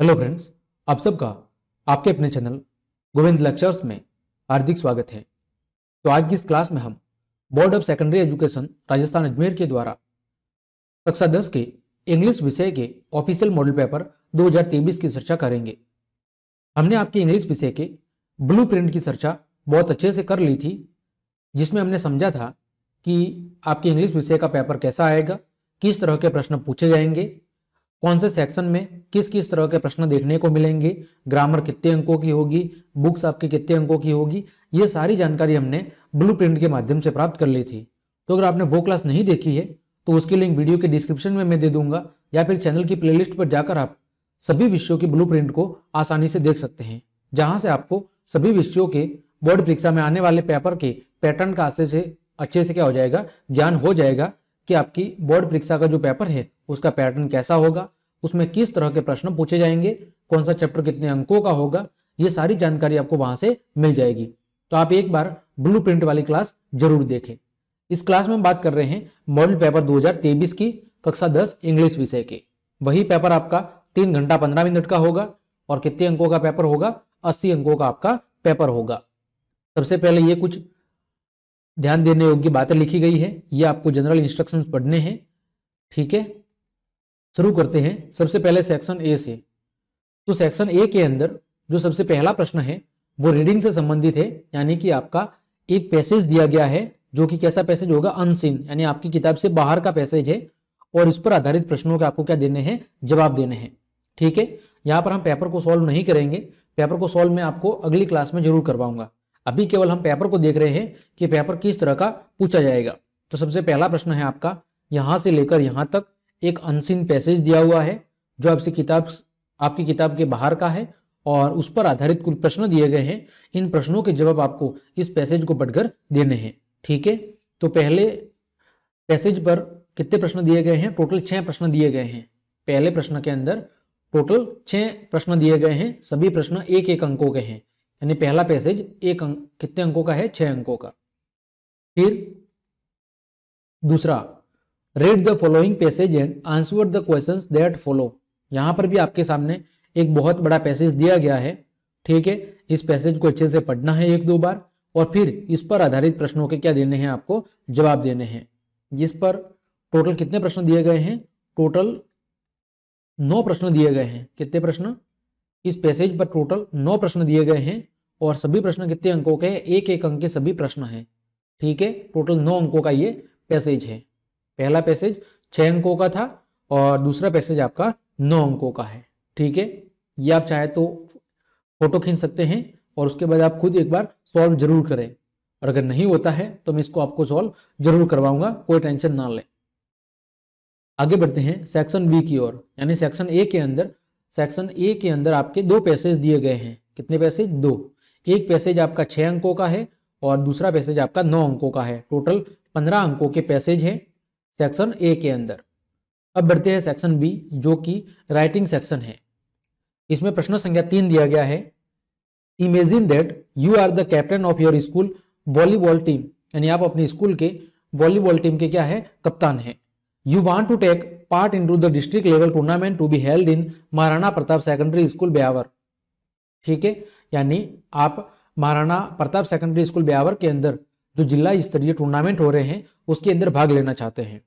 Hello friends आप सबका आपके अपने चैनल गोविंद लेक्चर्स में हार्दिक स्वागत है तो आज की इस क्लास में हम board of secondary education Rajasthan Ajmer के द्वारा कक्षा दस के इंग्लिश विषय के ऑफिशियल मॉडल पेपर 2023 की चर्चा करेंगे हमने आपके इंग्लिश विषय के ब्लू प्रिंट की चर्चा बहुत अच्छे से कर ली थी जिसमें हमने समझा था कि आपके इंग्लिश विषय का पेपर कैसा आएगा किस तरह के प्रश्न पूछे जाएंगे कौन से सेक्शन में किस किस तरह के प्रश्न देखने को मिलेंगे ग्रामर कितने अंकों की होगी बुक्स आपके कितने अंकों की होगी ये सारी जानकारी हमने ब्लू के माध्यम से प्राप्त कर ली थी तो अगर आपने वो क्लास नहीं देखी है तो उसकी लिंक वीडियो के डिस्क्रिप्शन में मैं दे दूंगा या फिर चैनल की प्ले पर जाकर आप सभी विषयों की ब्लू को आसानी से देख सकते हैं जहां से आपको सभी विषयों के बोर्ड परीक्षा में आने वाले पेपर के पैटर्न का अच्छे से अच्छे से क्या हो जाएगा ज्ञान हो जाएगा कि आपकी बोर्ड परीक्षा का जो पेपर है उसका पैटर्न कैसा होगा उसमें किस तरह के प्रश्न पूछे जाएंगे कौन सा चैप्टर कितने अंकों का होगा ये सारी जानकारी आपको वहां से मिल जाएगी तो आप एक बार ब्लू प्रिंट वाली क्लास जरूर देखें इस क्लास में हम बात कर रहे हैं मॉडल पेपर 2023 की कक्षा 10 इंग्लिश विषय के वही पेपर आपका तीन घंटा पंद्रह मिनट का होगा और कितने अंकों का पेपर होगा अस्सी अंकों का आपका पेपर होगा सबसे पहले ये कुछ ध्यान देने योग्य बातें लिखी गई है ये आपको जनरल इंस्ट्रक्शंस पढ़ने हैं ठीक है शुरू करते हैं सबसे पहले सेक्शन ए से तो सेक्शन ए के अंदर जो सबसे पहला प्रश्न है वो रीडिंग से संबंधित है यानी कि आपका एक पैसेज दिया गया है जो कि कैसा पैसेज होगा अनसिन यानी आपकी किताब से बाहर का पैसेज है और इस पर आधारित प्रश्नों के आपको क्या देने हैं जवाब देने हैं ठीक है यहाँ पर हम पेपर को सॉल्व नहीं करेंगे पेपर को सॉल्व मैं आपको अगली क्लास में जरूर करवाऊंगा अभी केवल हम पेपर को देख रहे हैं कि पेपर किस तरह का पूछा जाएगा तो सबसे पहला प्रश्न है आपका यहाँ से लेकर यहाँ तक एक अनसिन पैसेज दिया हुआ है जो आपसे किताब आपकी किताब के बाहर का है और उस पर आधारित कुछ प्रश्न दिए गए हैं इन प्रश्नों के जवाब आपको इस पैसेज को पढ़कर देने हैं ठीक है तो पहले पैसेज पर कितने प्रश्न दिए गए हैं टोटल छह प्रश्न दिए गए हैं पहले प्रश्न के अंदर टोटल छह प्रश्न दिए गए हैं सभी प्रश्न एक एक अंकों के हैं यानी पहला पैसेज एक अंक कितने अंकों का है छह अंकों का फिर दूसरा read the following passage and answer the questions that follow यहां पर भी आपके सामने एक बहुत बड़ा पैसेज दिया गया है ठीक है इस पैसेज को अच्छे से पढ़ना है एक दो बार और फिर इस पर आधारित प्रश्नों के क्या देने हैं आपको जवाब देने हैं जिस पर टोटल कितने प्रश्न दिए गए हैं टोटल नौ प्रश्न दिए गए हैं कितने प्रश्न इस पैसेज पर टोटल नौ प्रश्न दिए गए हैं और सभी प्रश्न कितने अंकों के एक एक अंक के सभी प्रश्न हैं ठीक है टोटल नौ अंकों का ये पैसेज है पहला पैसेज छ अंकों का था और दूसरा पैसेज आपका नौ अंकों का है ठीक है ये आप चाहे तो फोटो खींच सकते हैं और उसके बाद आप खुद एक बार सॉल्व जरूर करें और अगर नहीं होता है तो मैं इसको आपको सॉल्व जरूर करवाऊंगा कोई टेंशन ना लें आगे बढ़ते हैं सेक्शन बी की ओर यानी सेक्शन ए के अंदर सेक्शन ए के अंदर आपके दो पैसेज दिए गए हैं कितने पैसेज दो एक पैसेज आपका छः अंकों का है और दूसरा पैसेज आपका नौ अंकों का है टोटल पंद्रह अंकों के पैसेज हैं सेक्शन ए के अंदर अब बढ़ते हैं सेक्शन बी जो कि राइटिंग सेक्शन है इसमें प्रश्न संख्या तीन दिया गया है imagine that you are the captain of your school volleyball team यानी आप अपने स्कूल के वॉलीबॉल टीम के क्या है कप्तान हैं you want to take part in to the district level tournament to be held in Maharana Pratap secondary school Beawar ठीक है यानी आप महाराणा प्रताप सेकेंडरी स्कूल ब्यावर के अंदर जो जिला स्तरीय टूर्नामेंट हो रहे हैं उसके अंदर भाग लेना चाहते हैं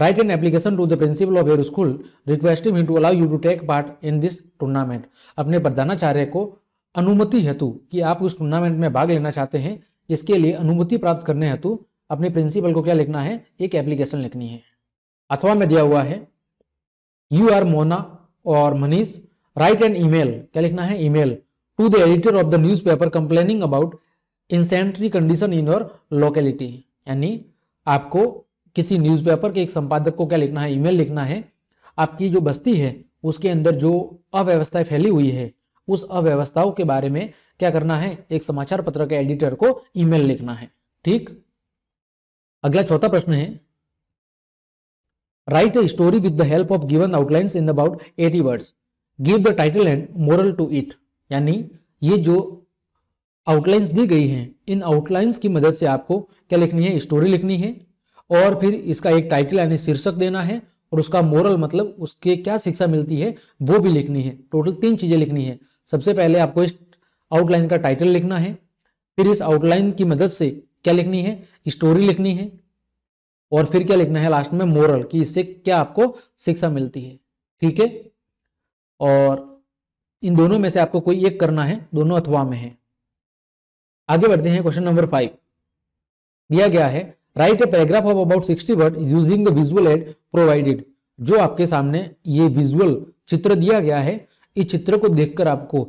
write an application to the principal of your school requesting to to you to take part in this tournament अपने प्रधानाचार्य को अनुमति हेतु कि आप उस टूर्नामेंट में भाग लेना चाहते हैं इसके लिए अनुमति प्राप्त करने हेतु अपने प्रिंसिपल को क्या लिखना है एक एप्लीकेशन लिखनी है अथवा में दिया हुआ है यू आर मोना और मनीष राइट एन ईमेल क्या लिखना है email to the editor of the newspaper complaining about insanitary condition in your locality यानी आपको किसी न्यूज़पेपर के एक संपादक को क्या लिखना है ईमेल लिखना है आपकी जो बस्ती है उसके अंदर जो अव्यवस्थाएं फैली हुई है उस अव्यवस्थाओं के बारे में क्या करना है एक समाचार पत्र के एडिटर को ईमेल लिखना है ठीक अगला चौथा प्रश्न है Write a story with the help of given outlines in about 80 words. Give the title and moral to it. यानी ये जो आउटलाइंस दी गई हैं इन आउटलाइंस की मदद से आपको क्या लिखनी है स्टोरी लिखनी है और फिर इसका एक टाइटल यानी शीर्षक देना है और उसका मोरल मतलब उसके क्या शिक्षा मिलती है वो भी लिखनी है टोटल तीन चीज़ें लिखनी है सबसे पहले आपको इस आउटलाइन का टाइटल लिखना है फिर इस आउटलाइन की मदद से क्या लिखनी है स्टोरी लिखनी है और फिर क्या लिखना है लास्ट में मोरल कि इससे क्या आपको शिक्षा मिलती है ठीक है और इन दोनों में से आपको कोई एक करना है दोनों अथवा में है आगे बढ़ते हैं क्वेश्चन नंबर फाइव दिया गया है write a paragraph of about sixty word using the visual aid provided जो आपके सामने ये विजुअल चित्र दिया गया है इस चित्र को देखकर आपको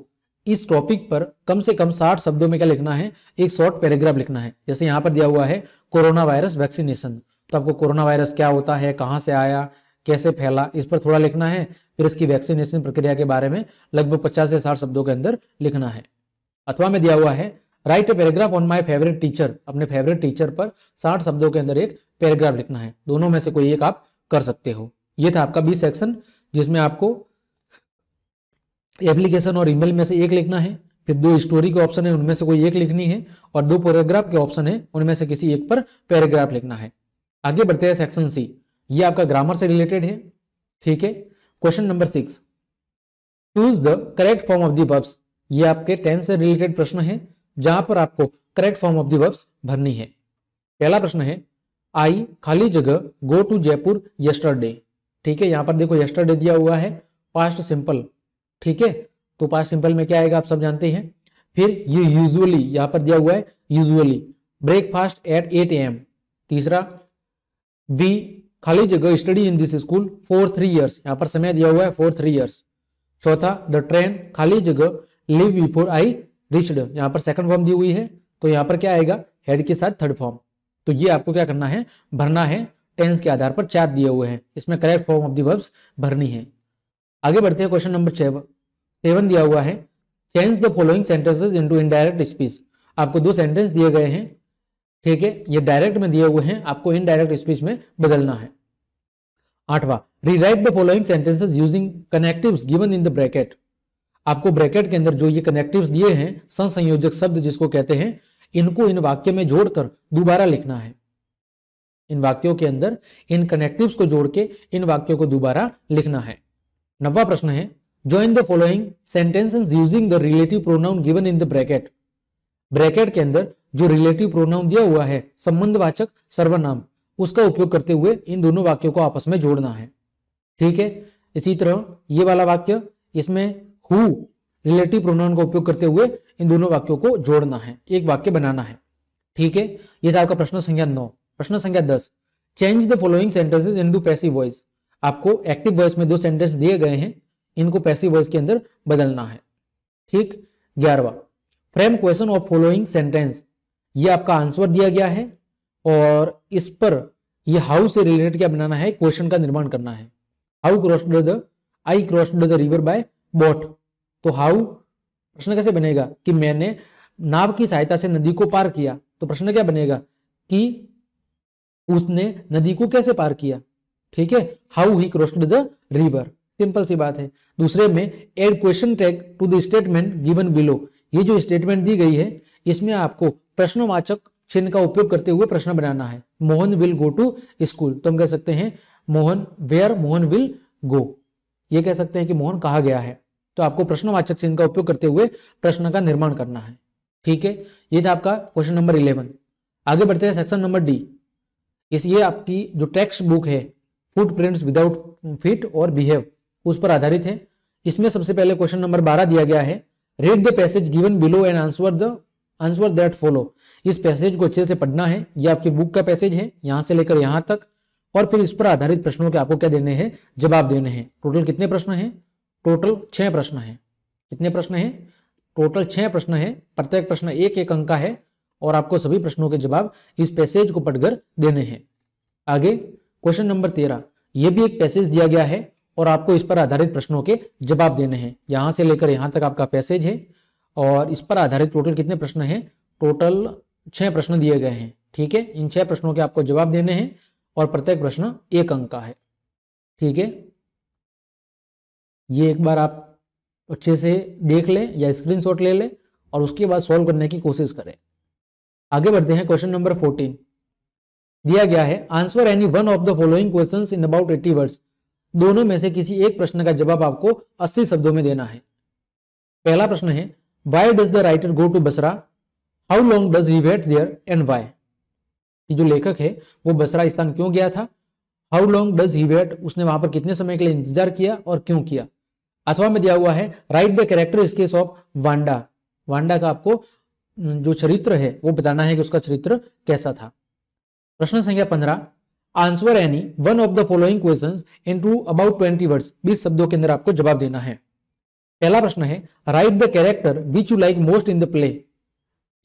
इस टॉपिक पर कम से कम साठ शब्दों में क्या लिखना है एक शॉर्ट पैराग्राफ लिखना है जैसे यहां पर दिया हुआ है कोरोना वायरस वैक्सीनेशन तो आपको कोरोना वायरस क्या होता है कहाँ से आया कैसे फैला इस पर थोड़ा लिखना है फिर इसकी वैक्सीनेशन प्रक्रिया के बारे में लगभग पचास से साठ शब्दों के अंदर लिखना है अथवा में दिया हुआ है write a paragraph on my favourite teacher अपने फेवरेट टीचर पर साठ शब्दों के अंदर एक पैराग्राफ लिखना है दोनों में से कोई एक आप कर सकते हो ये था आपका बी सेक्शन जिसमें आपको एप्लीकेशन और ईमेल में से एक लिखना है फिर दो स्टोरी के ऑप्शन है उनमें से कोई एक लिखनी है और दो पैराग्राफ के ऑप्शन है उनमें से किसी एक पर पैराग्राफ लिखना है आगे बढ़ते हैं सेक्शन सी ये आपका ग्रामर से रिलेटेड है ठीक है question number six choose the correct form of the verbs ये आपके टेंथ से रिलेटेड प्रश्न है जहां पर आपको correct form of the verbs भरनी है पहला प्रश्न है आई खाली जगह गो टू जयपुर यस्टरडे ठीक है यहां पर देखो यस्टरडे दिया हुआ है पास्ट सिंपल ठीक है तो पास्ट सिंपल में क्या आएगा आप सब जानते हैं फिर ये यूजुअली यहां पर दिया हुआ है usually breakfast at eight AM तीसरा बी खाली जगह study in this school for three years यहाँ पर समय दिया हुआ है फोर थ्री ईयर्स चौथा द ट्रेन खाली जगह लिव बिफोर आई रिचड यहाँ पर सेकंड फॉर्म दी हुई है तो यहाँ पर क्या आएगा हेड के साथ थर्ड फॉर्म तो ये आपको क्या करना है भरना है टेंस के आधार पर चार दिए हुए हैं इसमें correct form of the verbs भरनी है आगे बढ़ते हैं क्वेश्चन नंबर सेवन दिया हुआ है change the following sentences into indirect speech आपको दो सेंटेंस दिए गए हैं ठीक है ये डायरेक्ट में दिए हुए हैं आपको इनडायरेक्ट स्पीच में बदलना है आठवा rewrite the following sentences using connectives given in the bracket आपको ब्रैकेट के अंदर जो ये कनेक्टिव्स दिए हैं संसंयोजक शब्द जिसको कहते हैं इनको इन वाक्य में जोड़कर दोबारा लिखना है इन वाक्यों के अंदर इन कनेक्टिव्स को जोड़ के इन वाक्यों को दोबारा लिखना है नवा प्रश्न है join the following sentences using the relative pronoun given in the bracket bracket के अंदर जो रिलेटिव प्रोनाउन दिया हुआ है संबंधवाचक सर्वनाम उसका उपयोग करते हुए इन दोनों वाक्यों को आपस में जोड़ना है ठीक है इसी तरह ये वाला वाक्य इसमें हु रिलेटिव प्रोनाउन का उपयोग करते हुए इन दोनों वाक्यों को जोड़ना है एक वाक्य बनाना है ठीक है ये था आपका प्रश्न संख्या नौ प्रश्न संख्या दस change the following sentences into passive voice आपको एक्टिव वॉइस में दो सेंटेंस दिए गए हैं इनको पैसिव वॉइस के अंदर बदलना है ठीक ग्यारहवा frame question of following sentence ये आपका आंसर दिया गया है और इस पर यह हाउ से रिलेटेड क्या बनाना है क्वेश्चन का निर्माण करना है how crossed the I crossed the river by boat तो हाउ प्रश्न कैसे बनेगा कि मैंने नाव की सहायता से नदी को पार किया तो प्रश्न क्या बनेगा कि उसने नदी को कैसे पार किया ठीक है how he crossed the river simple सी बात है दूसरे में add question tag to the statement given below ये जो स्टेटमेंट दी गई है इसमें आपको प्रश्नवाचक चिन्ह का उपयोग करते हुए प्रश्न बनाना है Mohan will go to school तो हम कह सकते हैं Mohan where Mohan will go ये कह सकते हैं कि मोहन कहा गया है तो आपको प्रश्नवाचक चिन्ह का उपयोग करते हुए प्रश्न का निर्माण करना है ठीक है ये था आपका क्वेश्चन नंबर इलेवन आगे बढ़ते हैं सेक्शन नंबर डी इस ये आपकी जो टेक्स्ट बुक है फुट प्रिंट्स विदाउट फिट और बिहेव उस पर आधारित है इसमें सबसे पहले क्वेश्चन नंबर बारह दिया गया है read the passage given below and answer the answer that follow इस पैसेज को अच्छे से पढ़ना है ये आपकी बुक का पैसेज है यहाँ से लेकर यहाँ तक और फिर इस पर आधारित प्रश्नों के आपको क्या देने हैं जवाब देने हैं टोटल कितने प्रश्न हैं टोटल छः प्रश्न हैं कितने प्रश्न हैं टोटल छः प्रश्न हैं प्रत्येक प्रश्न एक एक अंक का है और आपको सभी प्रश्नों के जवाब इस पैसेज को पढ़कर देने हैं आगे क्वेश्चन नंबर तेरह यह भी एक पैसेज दिया गया है और आपको इस पर आधारित प्रश्नों के जवाब देने हैं यहाँ से लेकर यहाँ तक आपका पैसेज है और इस पर आधारित टोटल कितने प्रश्न हैं टोटल छः प्रश्न दिए गए हैं ठीक है इन छः प्रश्नों के आपको जवाब देने हैं और प्रत्येक प्रश्न एक अंक का है ठीक है ये एक बार आप अच्छे से देख लें या स्क्रीनशॉट ले लें और उसके बाद सॉल्व करने की कोशिश करें आगे बढ़ते हैं क्वेश्चन नंबर फोर्टीन दिया गया है answer any one of the following question in about eighty words दोनों में से किसी एक प्रश्न का जवाब आपको अस्सी शब्दों में देना है पहला प्रश्न है why does the writer go to basra how long does he wait there and why कि जो लेखक है वो बसरा स्थान क्यों गया था how long does he wait उसने वहां पर कितने समय के लिए इंतजार किया और क्यों किया अथवा में दिया हुआ है write the character sketch of Wanda Wanda का आपको जो चरित्र है वो बताना है कि उसका चरित्र कैसा था प्रश्न संख्या पंद्रह answer any one of the following question in two about twenty words बीस शब्दों के अंदर आपको जवाब देना है पहला प्रश्न है write the character which you like most in the play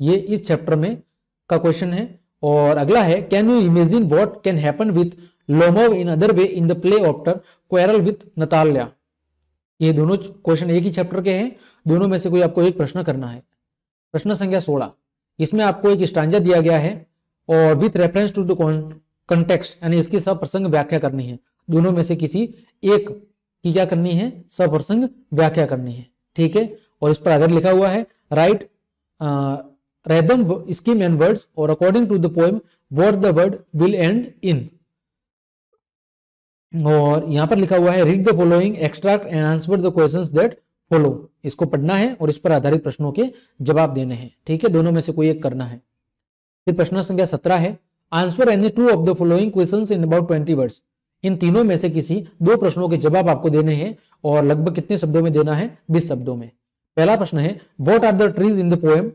ये इस चैप्टर में का क्वेश्चन है और अगला है can you imagine what can happen with Lomov in other way in the play after quarrel with Natalya ये दोनों क्वेश्चन एक ही चैप्टर के हैं दोनों में से कोई आपको एक प्रश्न करना है प्रश्न संख्या सोलह इसमें आपको एक स्टांजा दिया गया है और with reference to the context यानी इसकी सब प्रसंग व्याख्या करनी है दोनों में से किसी एक कि क्या करनी है सप्रसंग व्याख्या करनी है ठीक है और इस पर अगर लिखा हुआ है write rhyme scheme and words और according to the poem word the word will end in और यहां पर लिखा हुआ है read the following extract and answer the questions that follow इसको पढ़ना है और इस पर आधारित प्रश्नों के जवाब देने हैं ठीक है दोनों में से कोई एक करना है फिर प्रश्न संख्या सत्रह है answer any two of the following questions in about twenty words इन तीनों में से किसी दो प्रश्नों के जवाब आपको देने हैं और लगभग कितने शब्दों में देना है बीस शब्दों में पहला प्रश्न है what are the trees in the poem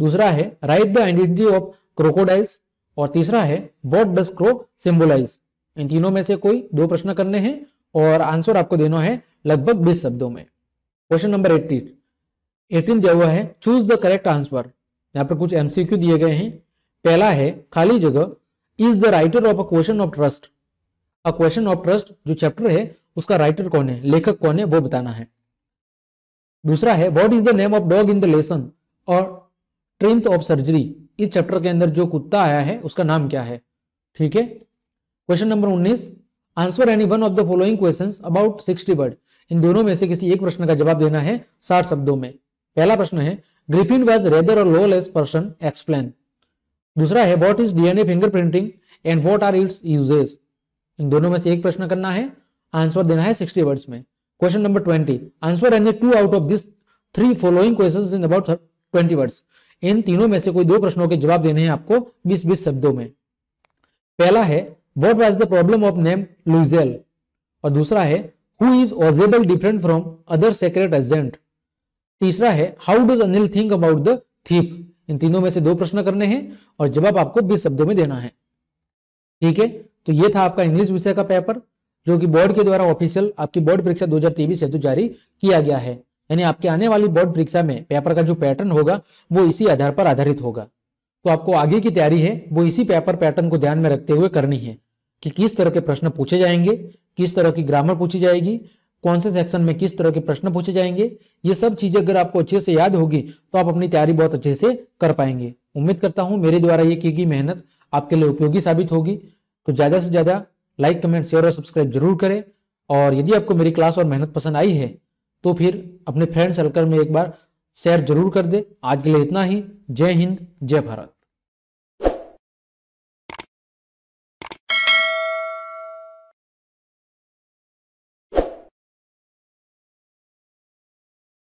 दूसरा है write the identity of crocodiles और तीसरा है what does crow symbolize in तीनों में से कोई दो प्रश्न करने हैं और आंसर आपको देना है लगभग बीस शब्दों में क्वेश्चन नंबर एट्टी एटीन दिया हुआ है चूज द करेक्ट आंसर यहाँ पर कुछ एमसीक्यू दिए गए हैं पहला है खाली जगह is the writer of a question of trust a question of trust जो चैप्टर है उसका राइटर कौन है लेखक कौन है वो बताना है दूसरा है what is the name of dog in the lesson और ट्रेंथ ऑफ सर्जरी इस चैप्टर के अंदर जो कुत्ता आया है उसका नाम क्या है ठीक है क्वेश्चन नंबर उन्नीस answer any one of the following question about sixty word इन दोनों में से किसी एक प्रश्न का जवाब देना है साठ शब्दों में पहला प्रश्न है ग्रिफिन वाज रेदर और लो लेस पर्सन एक्सप्लेन दूसरा है what is DNA finger printing and what are its uses इन दोनों में से एक प्रश्न करना है आंसर देना है सिक्सटी वर्ड्स में question number twenty answer any two out of this three following question in about twenty words इन तीनों में से कोई दो प्रश्नों के जवाब देने हैं आपको बीस बीस शब्दों में पहला है what was the problem of name लुजेल और दूसरा है हु इज ऑजेबल different from other secret agent तीसरा है how does Anil think about the thief इन तीनों में से दो प्रश्न करने हैं और जवाब आपको बीस शब्दों में देना है ठीक है तो ये था आपका इंग्लिश विषय का पेपर जो कि बोर्ड के द्वारा ऑफिशियल आपकी बोर्ड परीक्षा दो हजार तेईस हेतु जारी किया गया है यानी आपके आने वाली बोर्ड परीक्षा में पेपर का जो पैटर्न होगा वो इसी आधार पर आधारित होगा तो आपको आगे की तैयारी है वो इसी पेपर पैटर्न को ध्यान में रखते हुए करनी है कि किस तरह के प्रश्न पूछे जाएंगे किस तरह की ग्रामर पूछी जाएगी कौन से सेक्शन में किस तरह के प्रश्न पूछे जाएंगे ये सब चीजें अगर आपको अच्छे से याद होगी तो आप अपनी तैयारी बहुत अच्छे से कर पाएंगे उम्मीद करता हूं मेरे द्वारा ये की गई मेहनत आपके लिए उपयोगी साबित होगी तो ज़्यादा से ज़्यादा लाइक कमेंट शेयर और सब्सक्राइब जरूर करें और यदि आपको मेरी क्लास और मेहनत पसंद आई है तो फिर अपने फ्रेंड सर्कल में एक बार शेयर जरूर कर दे आज के लिए इतना ही जय हिंद जय भारत